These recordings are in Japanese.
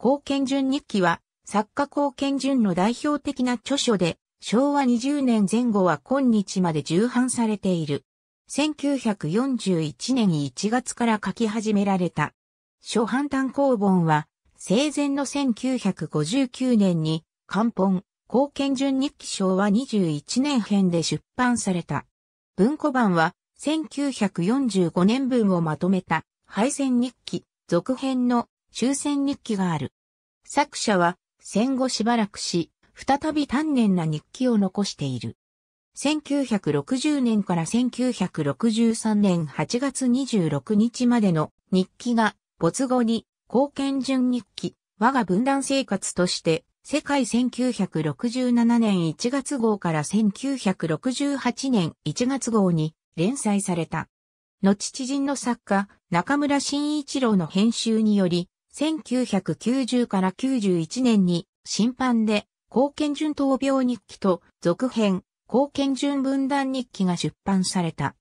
貢献順日記は、作家貢献順の代表的な著書で、昭和20年前後は今日まで重版されている。1941年1月から書き始められた。初版単行本は、生前の1959年に、漢本、貢献順日記昭和21年編で出版された。文庫版は、1945年分をまとめた、敗戦日記、続編の終戦日記がある。作者は戦後しばらくし、再び丹念な日記を残している。1960年から1963年8月26日までの日記が没後に貢献順日記、我が分断生活として世界1967年1月号から1968年1月号に連載された。後知人の作家、中村慎一郎の編集により、1990から91年に審判で貢献順闘病日記と続編貢献順分断日記が出版された。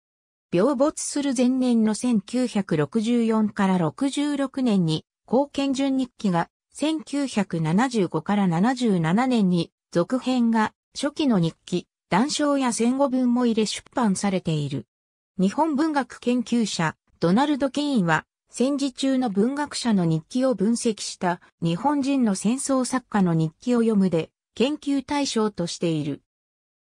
病没する前年の1964から66年に貢献順日記が1975から77年に続編が初期の日記、談笑や戦後文も入れ出版されている。日本文学研究者ドナルド・ケインは戦時中の文学者の日記を分析した日本人の戦争作家の日記を読むで研究対象としている。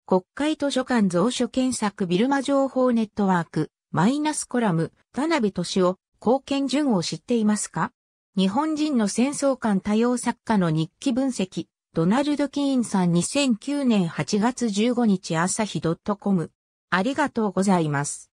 国会図書館蔵書検索ビルマ情報ネットワーク、マイナスコラム、田辺敏夫、貢献順を知っていますか日本人の戦争観多様作家の日記分析、ドナルド・キーンさん2009年8月15日朝日 .com。ありがとうございます。